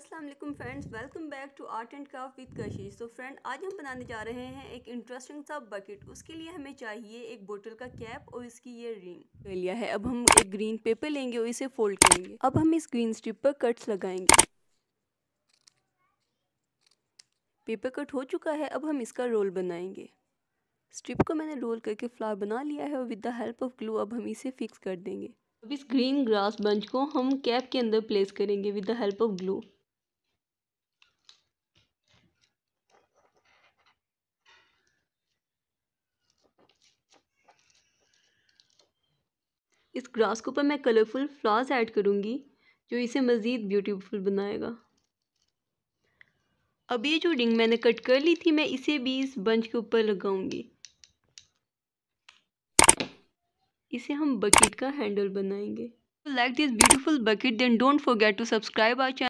अस्सलाम वालेकुम friends welcome back to art and craft with Kashish तो फ्रेंड आज हम बनाने जा रहे हैं एक इंटरेस्टिंग सा बकेट उसके लिए हमें चाहिए एक बोतल का कैप और इसकी ये रिंग ले लिया है अब हम एक ग्रीन पेपर लेंगे और इसे फोल्ड करेंगे अब हम इस ग्रीन स्ट्रिप पर कट्स लगाएंगे पेपर कट हो चुका है अब हम इसका रोल बनाएंगे स्ट्रिप को मैंने रोल करके फ्लावर बना लिया है और with the help of glue अब हम इसे फिक्स कर देंगे अब इस ग्रीन ग्रास बंच को हम कैप के अंदर प्लेस करेंगे with the help of glue इस ग्रास के ऊपर मैं कलरफुल फ्लावर्स ऐड करूँगी जो इसे मज़ीद ब्यूटीफुल बनाएगा अब ये जो रिंग मैंने कट कर ली थी मैं इसे भी इस बंच के ऊपर लगाऊंगी इसे हम बकेट का हैंडल बनाएंगे like this beautiful bucket then don't forget to subscribe our channel